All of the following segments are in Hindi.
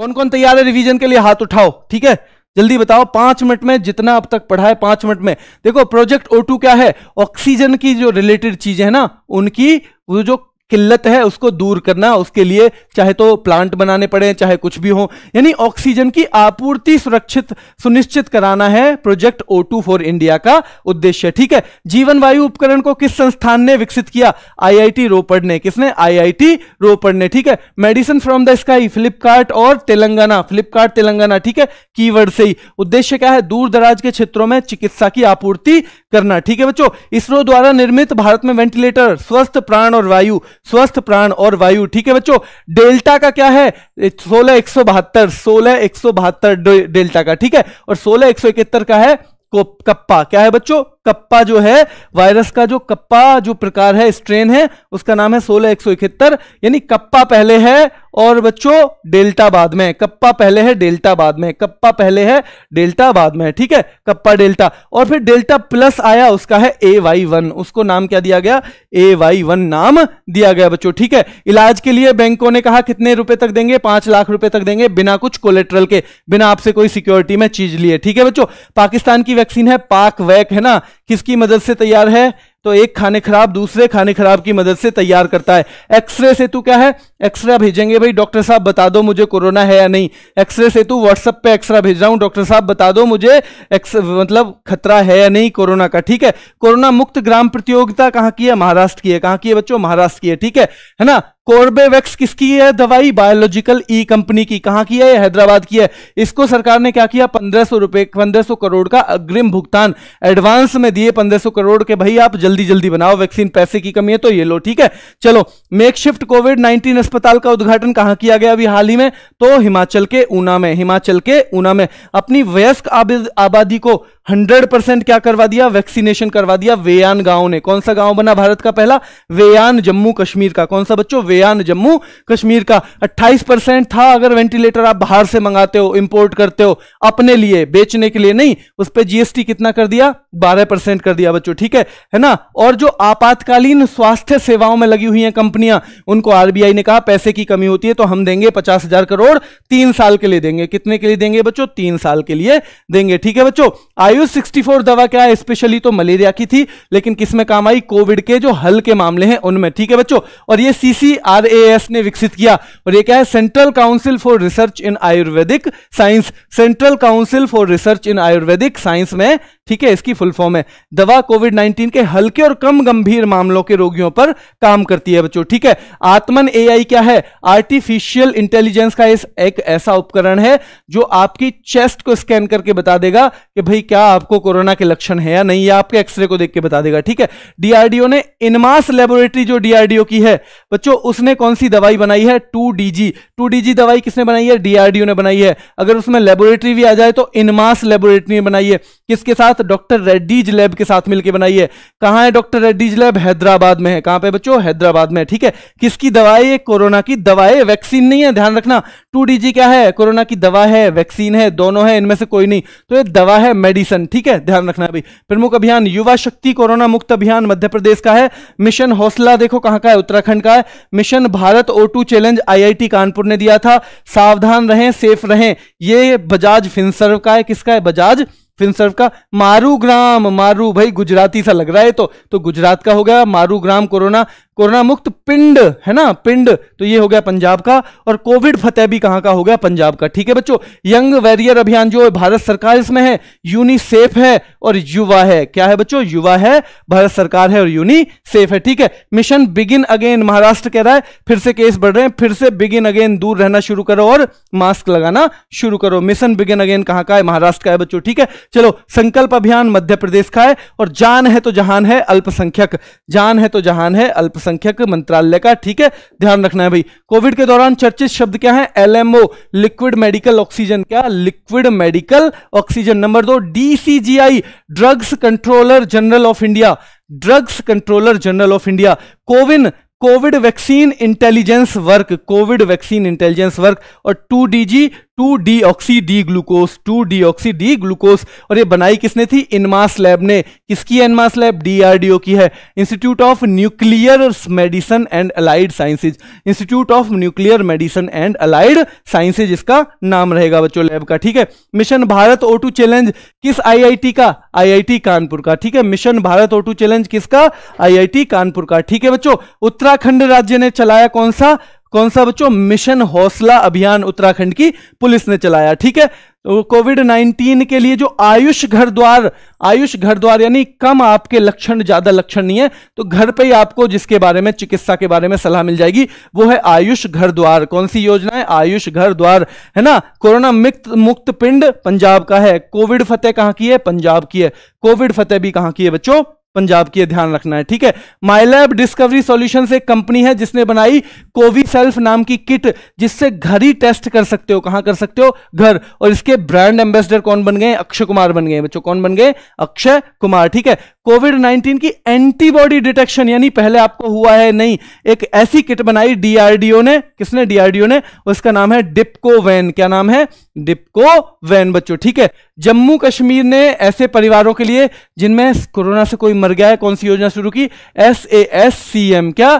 कौन कौन तैयार है रिवीजन के लिए हाथ उठाओ ठीक है जल्दी बताओ पांच मिनट में जितना अब तक पढ़ा है पांच मिनट में देखो प्रोजेक्ट ओ क्या है ऑक्सीजन की जो रिलेटेड चीजें है ना उनकी वो जो किल्लत है उसको दूर करना उसके लिए चाहे तो प्लांट बनाने पड़े चाहे कुछ भी हो यानी ऑक्सीजन की आपूर्ति सुरक्षित सुनिश्चित कराना है project O two for India का उद्देश्य ठीक है जीवन वायु उपकरण को किस संस्थान ने विकसित किया आईआईटी रोपड़ ने किसने आईआईटी रोपड़ ने ठीक है medicine from the sky Flipkart और तेलंगाना फ्लिपकार्ट तेलंगाना ठीक है कीवर्ड से ही उद्देश्य क्या है दूर दराज के क्षेत्रों में चिकित्सा की आपूर्ति करना ठीक है बच्चों इसरो द्वारा निर्मित भारत में वेंटिलेटर स्वस्थ प्राण और वायु स्वस्थ प्राण और वायु ठीक है बच्चों डेल्टा का क्या है सोलह एक सौ बहत्तर सोलह एक सौ बहत्तर डेल्टा का ठीक है और सोलह एक सौ इकहत्तर का है कप्पा क्या है बच्चों कप्पा जो है वायरस का जो कप्पा जो प्रकार है स्ट्रेन है उसका नाम है सोलह एक सौ इकहत्तर यानी कप्पा पहले है और बच्चों डेल्टा बाद में कप्पा पहले है डेल्टा बाद में कप्पा पहले है डेल्टा बाद में ठीक है कप्पा डेल्टा और फिर डेल्टा प्लस आया उसका है ए वाई वन उसको नाम क्या दिया गया ए वाई वन नाम दिया गया बच्चों ठीक है इलाज के लिए बैंकों ने कहा कितने रुपए तक देंगे पांच लाख रुपए तक देंगे बिना कुछ कोलेट्रल के बिना आपसे कोई सिक्योरिटी में चीज लिए ठीक है बच्चों पाकिस्तान की वैक्सीन है पाक वैक है ना किसकी मदद से तैयार है तो एक खाने खराब दूसरे खाने खराब की मदद से तैयार करता है एक्सरे सेतु क्या है एक्सरे भेजेंगे भाई डॉक्टर साहब बता दो मुझे कोरोना है या नहीं एक्सरे से तू व्हाट्सअप पे एक्सरे भेज रहा हूँ डॉक्टर साहब बता दो मुझे एक्स मतलब खतरा है या नहीं कोरोना का ठीक है कोरोना मुक्त ग्राम प्रतियोगिता कहाँ की है महाराष्ट्र की है कहाँ की है बच्चों महाराष्ट्र की है ठीक है है ना कोर्बेवैक्स किसकी है दवाई बायोलॉजिकल ई कंपनी की कहाँ की है हैदराबाद की है इसको सरकार ने क्या किया पंद्रह सौ रुपए पंद्रह सौ करोड़ का अग्रिम भुगतान एडवांस में दिए पंद्रह सौ करोड़ के भाई आप जल्दी जल्दी बनाओ वैक्सीन पैसे की कमी है तो ये लो ठीक है चलो मेक शिफ्ट कोविड नाइन्टीन अस्पताल का उद्घाटन कहां किया गया अभी हाल ही में तो हिमाचल के ऊना में हिमाचल के ऊना में अपनी वयस्क आबादी को हंड्रेड परसेंट क्या करवा दिया वैक्सीनेशन करवा दिया वेयान गांव ने कौन सा गांव बना भारत का पहला वेयान जम्मू कश्मीर का कौन सा बच्चों वेयान जम्मू कश्मीर का 28 परसेंट था अगर वेंटिलेटर आप बाहर से मंगाते हो इंपोर्ट करते हो अपने लिए बेचने के लिए नहीं उस पर जीएसटी कितना कर दिया बारह परसेंट कर दिया बच्चों ठीक है है ना और जो आपातकालीन स्वास्थ्य सेवाओं में लगी हुई है कंपनियां उनको आरबीआई ने कहा पैसे की कमी होती है तो हम देंगे पचास हजार करोड़ तीन साल के लिए देंगे कितने के लिए देंगे बच्चों तीन साल के लिए देंगे ठीक है बच्चों आयु आयु 64 दवा क्या है स्पेशली तो मलेरिया की थी लेकिन किसमें काम आई कोविड के जो हल के मामले हैं उनमें ठीक है बच्चों और ये सीसीआरएएस ने विकसित किया और ये क्या है central council for research in Ayurvedic science central council for research in Ayurvedic science में ठीक है इसकी फुल फॉर्म है दवा कोविड 19 के हल्के और कम गंभीर मामलों के रोगियों पर काम करती है बच्चों ठीक है आत्मन एआई क्या है आर्टिफिशियल इंटेलिजेंस का इस एक ऐसा उपकरण है जो आपकी चेस्ट को स्कैन करके बता देगा कि भाई क्या आपको कोरोना के लक्षण है या नहीं या आपके एक्सरे को देख के बता देगा ठीक है डीआरडीओ ने इनमास लेबोरेटरी जो डीआरडीओ की है बच्चों उसने कौन सी दवाई बनाई है टू डीजी टू डीजी दवाई किसने बनाई है डीआरडीओ ने बनाई है अगर उसमें लेबोरेटरी भी आ जाए तो इनमास लेबोरेटरी बनाई है किसके साथ साथ डॉक्टर रेड्डीज लैब के साथ मिलकर बनाई है कहां है डॉक्टर रेड्डीज लैब हैदराबाद में है कहां पे बच्चों हैदराबाद में ठीक है किसकी दवाई है कोरोना की दवाई वैक्सीन नहीं है ध्यान रखना टू क्या है कोरोना की दवा है वैक्सीन है दोनों है इनमें से कोई नहीं तो ये दवा है मेडिसन ठीक है ध्यान रखना अभी प्रमुख अभियान युवा शक्ति कोरोना मुक्त अभियान मध्य प्रदेश का है मिशन हौसला देखो कहां का है उत्तराखंड का है mission Bharat O challenge IIT Kanpur ने दिया था सावधान रहें सेफ रहें ये बजाज फिंसर्व का है किसका है बजाज फिनसर्व का मारू ग्राम मारू भाई गुजराती सा लग रहा है तो तो गुजरात का हो गया मारू ग्राम कोरोना कोरोना मुक्त पिंड है ना पिंड तो ये हो गया पंजाब का और कोविड फतेह भी कहां का हो गया पंजाब का ठीक है बच्चों यंग वैरियर अभियान जो भारत सरकार इसमें है यूनिसेफ है और युवा है क्या है बच्चों युवा है भारत सरकार है और यूनिसेफ है ठीक है मिशन बिगिन अगेन महाराष्ट्र कह रहा है फिर से केस बढ़ रहे हैं फिर से बिगिन अगेन दूर रहना शुरू करो और मास्क लगाना शुरू करो मिशन बिगिन अगेन कहां का है महाराष्ट्र का है बच्चों ठीक है चलो संकल्प अभियान मध्य प्रदेश का है और जान है तो जहान है अल्पसंख्यक जान है तो जहान है अल्पसंख्यक अल्पसंख्यक मंत्रालय का ठीक है ध्यान रखना है भाई कोविड के दौरान चर्चित शब्द क्या है एल लिक्विड मेडिकल ऑक्सीजन क्या लिक्विड मेडिकल ऑक्सीजन नंबर दो DCGI drugs controller general of India drugs controller general of India CoWIN COVID vaccine intelligence work COVID vaccine intelligence work और two DG two deoxy D glucose two deoxy D glucose और ये बनाई किसने थी इनमास लैब ने किसकी एनमास लैब डीआरडीओ की है institute of nuclear medicine and allied sciences institute of nuclear medicine and allied sciences इसका नाम रहेगा बच्चों लैब का ठीक है मिशन भारत ओटू चैलेंज किस आईआईटी का आईआईटी कानपुर का ठीक है मिशन भारत ओटू चैलेंज किसका आईआईटी कानपुर का ठीक है बच्चों उत्तराखंड राज्य ने चलाया कौन सा कौन सा बच्चों मिशन हौसला अभियान उत्तराखंड की पुलिस ने चलाया ठीक है तो कोविड 19 के लिए जो आयुष घर द्वार आयुष घर द्वार यानी कम आपके लक्षण ज्यादा लक्षण नहीं है तो घर पे ही आपको जिसके बारे में चिकित्सा के बारे में सलाह मिल जाएगी वो है आयुष घर द्वार कौन सी योजना है आयुष घर द्वार है ना कोरोना मुक्त मुक्त पिंड पंजाब का है कोविड फतेह कहाँ की है पंजाब की है कोविड फतेह भी कहाँ की है बच्चों पंजाब की ध्यान रखना है ठीक है माइलैब डिस्कवरी सोल्यूशन एक कंपनी है जिसने बनाई कोवी सेल्फ नाम की किट जिससे घर ही टेस्ट कर सकते हो कहां कर सकते हो घर और इसके ब्रांड एम्बेसडर कौन बन गए अक्षय कुमार बन गए बच्चों कौन बन गए अक्षय कुमार ठीक है कोविड 19 की एंटीबॉडी डिटेक्शन यानी पहले आपको हुआ है नहीं एक ऐसी किट बनाई डीआरडीओ ने किसने डीआरडीओ ने उसका नाम है डिपकोवेन क्या नाम है डिपको वैन बच्चों ठीक है जम्मू कश्मीर ने ऐसे परिवारों के लिए जिनमें कोरोना से कोई मर गया है कौन सी योजना शुरू की S A S C M क्या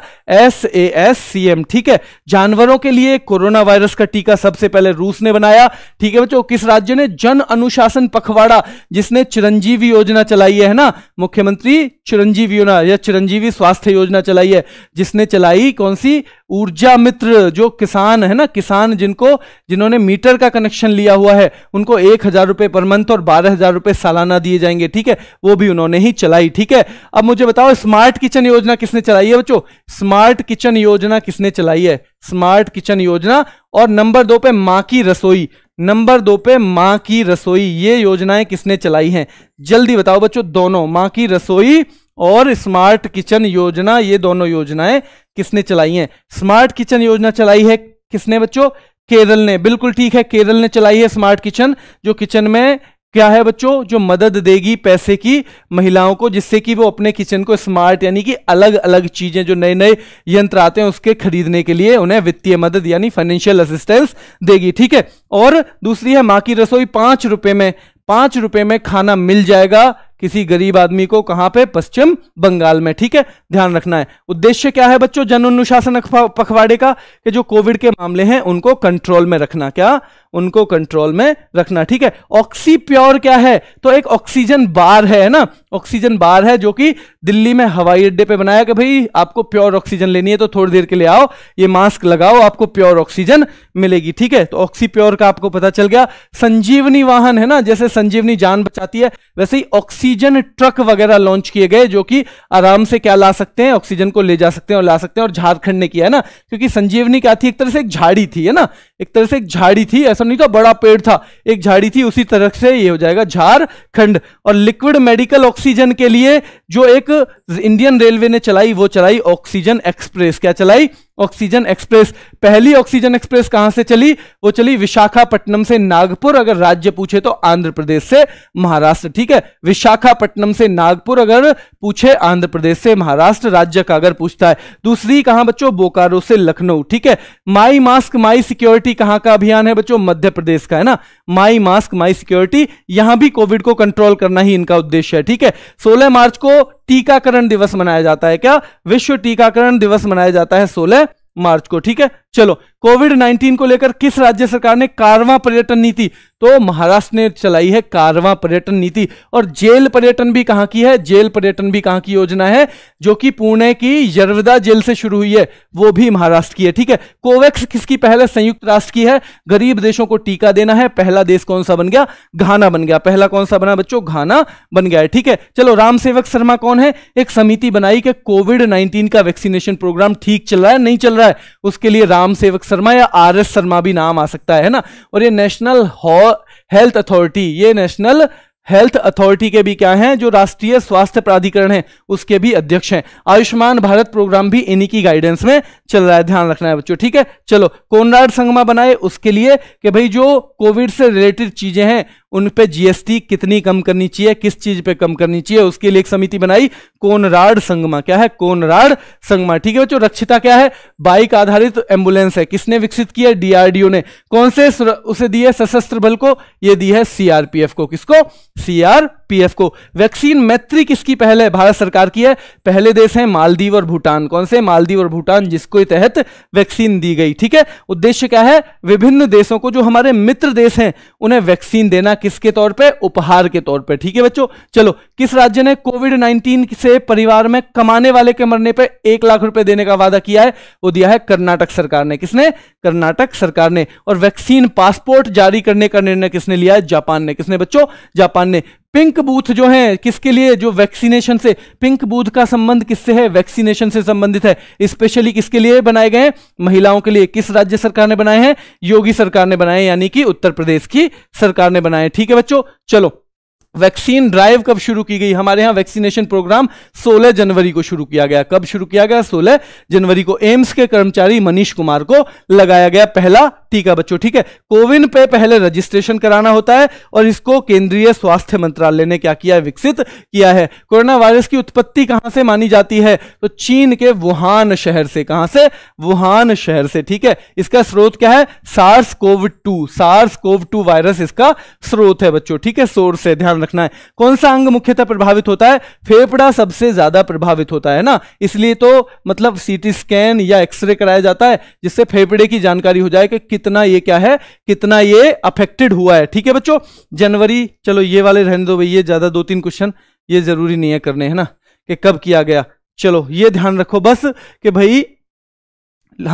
S A S C M ठीक है जानवरों के लिए कोरोना वायरस का टीका सबसे पहले रूस ने बनाया ठीक है बच्चों किस राज्य ने जन अनुशासन पखवाड़ा जिसने चिरंजीवी योजना चलाई है ना मुख्यमंत्री चिरंजीवी योजना या चिरंजीवी स्वास्थ्य योजना चलाई है जिसने चलाई कौन सी ऊर्जा मित्र जो किसान है ना किसान जिनको जिन्होंने मीटर का कनेक्शन लिया हुआ है उनको एक हजार रुपये पर मंथ और बारह हजार रुपये सालाना दिए जाएंगे ठीक है वो भी उन्होंने ही चलाई ठीक है अब मुझे बताओ स्मार्ट किचन योजना किसने चलाई है बच्चों स्मार्ट किचन योजना किसने चलाई है स्मार्ट किचन योजना और नंबर दो पे माँ की रसोई नंबर दो पे माँ की रसोई ये योजनाएं किसने चलाई हैं जल्दी बताओ बच्चों दोनों माँ की रसोई और स्मार्ट किचन योजना ये दोनों योजनाएं किसने चलाई हैं स्मार्ट किचन योजना चलाई है किसने बच्चों केरल ने बिल्कुल ठीक है केरल ने चलाई है स्मार्ट किचन जो किचन में क्या है बच्चों जो मदद देगी पैसे की महिलाओं को जिससे कि वो अपने किचन को स्मार्ट यानी कि अलग अलग चीजें जो नए नए यंत्र आते हैं उसके खरीदने के लिए उन्हें वित्तीय मदद यानी फाइनेंशियल असिस्टेंस देगी ठीक है और दूसरी है मां की रसोई पांच रुपए में पांच रुपए में खाना मिल जाएगा किसी गरीब आदमी को कहां पे पश्चिम बंगाल में ठीक है ध्यान रखना है उद्देश्य क्या है बच्चों जन अनुशासन पखवाड़े का कि जो कोविड के मामले हैं उनको कंट्रोल में रखना क्या उनको कंट्रोल में रखना ठीक है ऑक्सी प्योर क्या है तो एक ऑक्सीजन बार है ना ऑक्सीजन बार है जो कि दिल्ली में हवाई अड्डे पे बनाया कि भाई आपको प्योर ऑक्सीजन लेनी है तो थोड़ी देर के लिए आओ ये मास्क लगाओ आपको प्योर ऑक्सीजन मिलेगी ठीक है तो ऑक्सी प्योर का आपको पता चल गया संजीवनी वाहन है ना जैसे संजीवनी जान बचाती है वैसे ही ऑक्सीजन ट्रक वगैरह लॉन्च किए गए जो कि आराम से क्या ला सकते हैं ऑक्सीजन को ले जा सकते हैं और ला सकते हैं और झारखंड ने किया है ना क्योंकि संजीवनी क्या थी एक तरह से एक झाड़ी थी है ना एक तरह से एक झाड़ी थी ऐसा नहीं था बड़ा पेड़ था एक झाड़ी थी उसी तरह से ये हो जाएगा झारखंड और लिक्विड मेडिकल ऑक्सीजन के लिए जो एक इंडियन रेलवे ने चलाई वो चलाई ऑक्सीजन एक्सप्रेस क्या चलाई ऑक्सीजन एक्सप्रेस पहली ऑक्सीजन एक्सप्रेस कहां से चली वो चली विशाखापट्टनम से नागपुर अगर राज्य पूछे तो आंध्र प्रदेश से महाराष्ट्र ठीक है विशाखापट्टनम से नागपुर अगर पूछे आंध्र प्रदेश से महाराष्ट्र राज्य का अगर पूछता है दूसरी कहां बच्चों बोकारो से लखनऊ ठीक है माई मास्क माई सिक्योरिटी कहां का अभियान है बच्चों मध्य प्रदेश का है ना माई मास्क माई सिक्योरिटी यहां भी कोविड को कंट्रोल करना ही इनका उद्देश्य है ठीक है सोलह मार्च को टीकाकरण टीकाकरण दिवस मनाया जाता है क्या विश्व टीकाकरण दिवस मनाया जाता है सोलह मार्च को ठीक है चलो कोविड 19 को लेकर किस राज्य सरकार ने कारवां पर्यटन नीति तो महाराष्ट्र ने चलाई है कारवां पर्यटन नीति और जेल पर्यटन भी कहां की है जेल पर्यटन भी कहां की योजना है जो कि पुणे की यरवदा जेल से शुरू हुई है वो भी महाराष्ट्र की है ठीक है कोवैक्स किसकी पहले संयुक्त राष्ट्र की है गरीब देशों को टीका देना है पहला देश कौन सा बन गया घाना बन गया पहला कौन सा बना बच्चों घाना बन गया है ठीक है चलो राम सेवक शर्मा कौन है एक समिति बनाई कि कोविड नाइन्टीन का वैक्सीनेशन प्रोग्राम ठीक चल रहा है नहीं चल रहा है उसके लिए राम सेवक शर्मा या आर एस शर्मा भी नाम आ सकता है ना और ये नेशनल हेल्थ अथॉरिटी ये नेशनल हेल्थ अथॉरिटी के भी क्या हैं जो राष्ट्रीय स्वास्थ्य प्राधिकरण है उसके भी अध्यक्ष हैं आयुष्मान भारत प्रोग्राम भी इन्हीं की गाइडेंस में चल रहा है ध्यान रखना है बच्चों ठीक है चलो कोनराड संगमा बनाए उसके लिए कि भाई जो कोविड से रिलेटेड चीजें हैं उन पे जीएसटी कितनी कम करनी चाहिए किस चीज पे कम करनी चाहिए उसके लिए एक समिति बनाई कोनराड संगमा क्या है कोनराड संगमा ठीक है बच्चों रक्षिता क्या है बाइक आधारित एम्बुलेंस है किसने विकसित किया डीआरडीओ ने कौन से उसे दी है सशस्त्र बल को यह दी है सीआरपीएफ को किसको सीआरपीएफ को वैक्सीन मैत्री किसकी पहले है भारत सरकार की है पहले देश है मालदीव और भूटान कौन से मालदीव और भूटान जिसको तहत वैक्सीन दी गई ठीक है उद्देश्य क्या है विभिन्न देशों को जो हमारे मित्र देश हैं उन्हें वैक्सीन देना किसके तौर पे उपहार के तौर पे ठीक है बच्चों चलो किस राज्य ने कोविड 19 से परिवार में कमाने वाले के मरने पे एक लाख रुपए देने का वादा किया है वो दिया है कर्नाटक सरकार ने किसने कर्नाटक सरकार ने और वैक्सीन पासपोर्ट जारी करने का निर्णय किसने लिया है जापान ने किसने बच्चों जापान ने पिंक बूथ जो है किसके लिए जो वैक्सीनेशन से पिंक बूथ का संबंध किससे है वैक्सीनेशन से संबंधित है स्पेशली किसके लिए बनाए गए महिलाओं के लिए किस राज्य सरकार ने बनाए हैं योगी सरकार ने बनाए यानी कि उत्तर प्रदेश की सरकार ने बनाए ठीक है बच्चों चलो वैक्सीन ड्राइव कब शुरू की गई हमारे यहां वैक्सीनेशन प्रोग्राम 16 जनवरी को शुरू किया गया कब शुरू किया गया 16 जनवरी को एम्स के कर्मचारी मनीष कुमार को लगाया गया पहला ठीक है बच्चों ठीक है कोविन पे पहले रजिस्ट्रेशन कराना होता है और इसको केंद्रीय स्वास्थ्य मंत्रालय ने क्या किया विकसित किया है कोरोना वायरस की उत्पत्ति कहां से मानी जाती है तो चीन के वुहान शहर से कहां से वुहान शहर से ठीक है इसका स्रोत क्या है SARS CoV two SARS CoV two virus इसका स्रोत है बच्चों ठीक है सोर्स है ध्यान रखना है कौन सा अंग मुख्यतः प्रभावित होता है फेफड़ा सबसे ज्यादा प्रभावित होता है ना इसलिए तो मतलब सीटी स्कैन या एक्सरे कराया जाता है जिससे फेफड़े की जानकारी हो जाए कि कितना ये क्या है कितना ये अफेक्टेड हुआ है ठीक है बच्चों जनवरी चलो ये वाले रहने दो भाई ये ज्यादा दो तीन क्वेश्चन ये जरूरी नहीं है करने है ना कि कब किया गया चलो ये ध्यान रखो बस कि भाई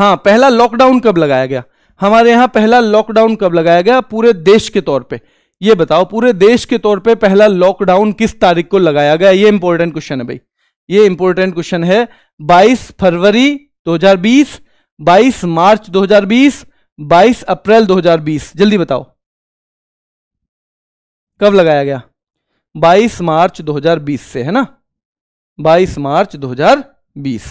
हाँ पहला लॉकडाउन कब लगाया गया हमारे यहां पहला लॉकडाउन कब लगाया गया पूरे देश के तौर पर ये बताओ पूरे देश के तौर पे पहला लॉकडाउन किस तारीख को लगाया गया ये इंपॉर्टेंट क्वेश्चन है भाई ये इंपॉर्टेंट क्वेश्चन है 22 फरवरी 2020 22 मार्च 22 अप्रैल 2020 जल्दी बताओ कब लगाया गया 22 मार्च 2020 से है ना 22 मार्च 2020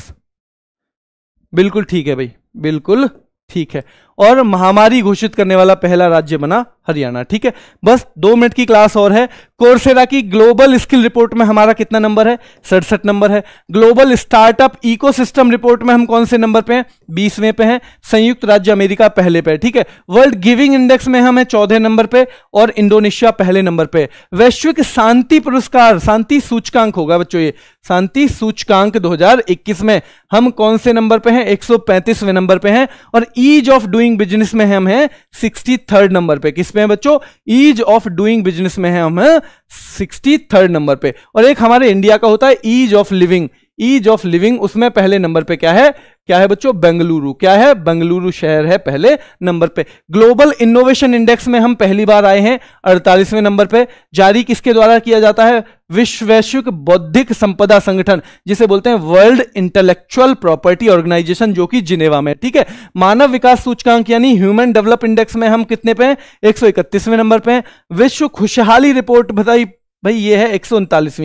बिल्कुल ठीक है भाई बिल्कुल ठीक है और महामारी घोषित करने वाला पहला राज्य बना हरियाणा ठीक है बस दो मिनट की क्लास और है कोर्सेरा की ग्लोबल स्किल रिपोर्ट में हमारा कितना नंबर है सड़सठ नंबर है ग्लोबल स्टार्टअप इकोसिस्टम रिपोर्ट में हम कौन से नंबर पे हैं बीसवें पे हैं संयुक्त राज्य अमेरिका पहले पे ठीक है वर्ल्ड गिविंग इंडेक्स में हम है चौदह नंबर पे और इंडोनेशिया पहले नंबर पे वैश्विक शांति पुरस्कार शांति सूचकांक होगा बच्चों ये शांति सूचकांक दो में हम कौन से नंबर पे हैं एक नंबर पे हैं और ease of doing doing business में हम हैं सिक्सटी थर्ड नंबर पे किस पे हैं बच्चों ईज ऑफ डूइंग बिजनेस में है हम सिक्सटी थर्ड नंबर पे और एक हमारे इंडिया का होता है ease of living ease of living उसमें पहले नंबर पे क्या है क्या है बच्चों बेंगलुरु क्या है बेंगलुरु शहर है पहले नंबर पे ग्लोबल इनोवेशन इंडेक्स में हम पहली बार आए हैं अड़तालीसवें नंबर पे जारी किसके द्वारा किया जाता है विश्व वैश्विक बौद्धिक संपदा संगठन जिसे बोलते हैं वर्ल्ड इंटेलेक्चुअल प्रॉपर्टी ऑर्गेनाइजेशन जो कि जिनेवा में ठीक है मानव विकास सूचकांक यानी ह्यूमन डेवलप इंडेक्स में हम कितने पे हैं एक नंबर पे हैं विश्व खुशहाली रिपोर्ट बताई भाई ये है एक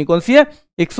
कौन सी है एक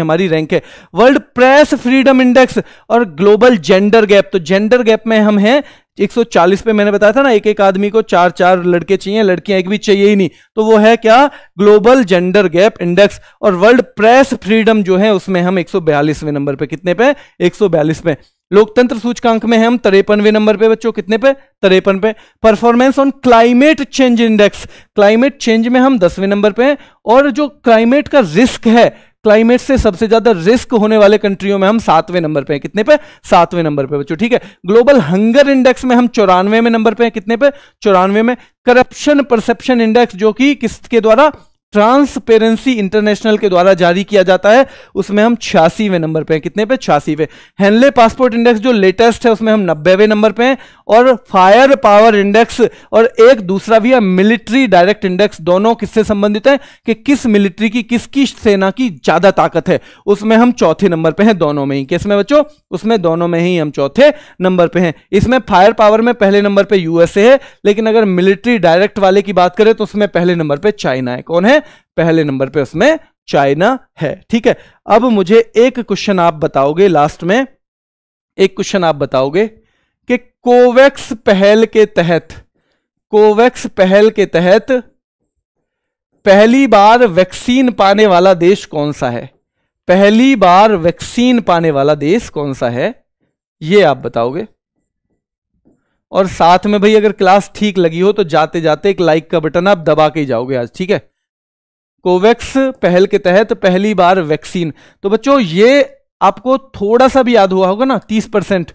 हमारी रैंक है वर्ल्ड प्रेस फ्रीडम इंडेक्स और ग्लोबल जेंडर गैप तो जेंडर गैप में हम हैं 140 पे मैंने बताया था ना एक एक आदमी को चार चार लड़के चाहिए लड़कियां एक भी चाहिए ही नहीं तो वो है क्या ग्लोबल जेंडर गैप इंडेक्स और वर्ल्ड प्रेस फ्रीडम जो है उसमें हम 142वें नंबर पे कितने पे 142 पे लोकतंत्र सूचकांक में है हम तरेपनवे नंबर पे बच्चों कितने पे तरेपन पे performance on climate change index climate change में हम दसवें नंबर पे हैं और जो क्लाइमेट का रिस्क है क्लाइमेट से सबसे ज्यादा रिस्क होने वाले कंट्रियों में हम सातवें नंबर पे हैं कितने पे सातवें नंबर पे बच्चों ठीक है ग्लोबल हंगर इंडेक्स में हम चौरानवे में नंबर पे हैं कितने पे चौरानवे में करप्शन परसेप्शन इंडेक्स जो कि किसके द्वारा ट्रांसपेरेंसी इंटरनेशनल के द्वारा जारी किया जाता है उसमें हम छियासीवें नंबर पे हैं कितने पे छियासीवें हेनले पासपोर्ट इंडेक्स जो लेटेस्ट है उसमें हम नब्बेवें नंबर पे हैं और फायर पावर इंडेक्स और एक दूसरा भी है मिलिट्री डायरेक्ट इंडेक्स दोनों किससे संबंधित है कि किस मिलिट्री की किसकी सेना की ज्यादा ताकत है उसमें हम चौथे नंबर पे हैं दोनों में ही किसमें बच्चों उसमें दोनों में ही हम चौथे नंबर पे हैं इसमें फायर पावर में पहले नंबर पे यूएसए है लेकिन अगर मिलिट्री डायरेक्ट वाले की बात करें तो उसमें पहले नंबर पर चाइना है कौन है पहले नंबर पर उसमें चाइना है ठीक है अब मुझे एक क्वेश्चन आप बताओगे लास्ट में एक क्वेश्चन आप बताओगे कि कोवैक्स पहल के तहत कोवैक्स पहल के तहत पहली बार वैक्सीन पाने वाला देश कौन सा है पहली बार वैक्सीन पाने वाला देश कौन सा है ये आप बताओगे और साथ में भाई अगर क्लास ठीक लगी हो तो जाते जाते एक लाइक का बटन आप दबा के जाओगे आज ठीक है कोवैक्स पहल के तहत पहली बार वैक्सीन तो बच्चों ये आपको थोड़ा सा भी याद हुआ होगा ना तीस परसेंट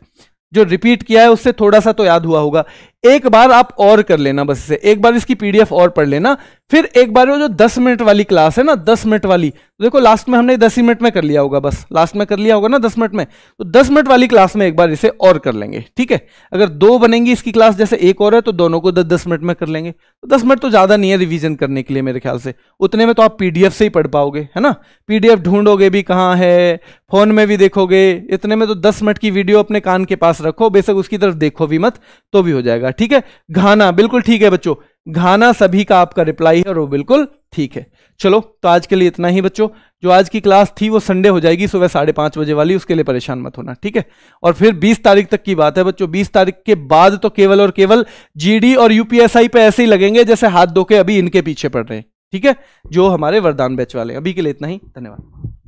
जो रिपीट किया है उससे थोड़ा सा तो याद हुआ होगा एक बार आप और कर लेना बस इसे एक बार इसकी पीडीएफ और पढ़ लेना फिर एक बार वो जो दस मिनट वाली क्लास है ना दस मिनट वाली तो देखो लास्ट में हमने दस ही मिनट में कर लिया होगा बस लास्ट में कर लिया होगा ना दस मिनट में तो दस मिनट वाली क्लास में एक बार इसे और कर लेंगे ठीक है अगर दो बनेंगी इसकी क्लास जैसे एक और है तो दोनों को दस दस मिनट में कर लेंगे तो दस मिनट तो ज़्यादा नहीं है रिविजन करने के लिए मेरे ख्याल से उतने में तो आप पीडीएफ से ही पढ़ पाओगे है ना पीडीएफ ढूंढोगे भी कहाँ है फोन में भी देखोगे इतने में तो दस मिनट की वीडियो अपने कान के पास रखो बेशक उसकी तरफ देखो भी मत तो भी हो जाएगा जाएगा ठीक है घाना बिल्कुल ठीक है बच्चों घाना सभी का आपका रिप्लाई है और वो बिल्कुल ठीक है चलो तो आज के लिए इतना ही बच्चों जो आज की क्लास थी वो संडे हो जाएगी सुबह साढ़े पांच बजे वाली उसके लिए परेशान मत होना ठीक है और फिर 20 तारीख तक की बात है बच्चों 20 तारीख के बाद तो केवल और केवल जीडी और यूपीएसआई पे ऐसे ही लगेंगे जैसे हाथ धोके अभी इनके पीछे पड़ रहे हैं ठीक है जो हमारे वरदान बैच वाले अभी के लिए इतना ही धन्यवाद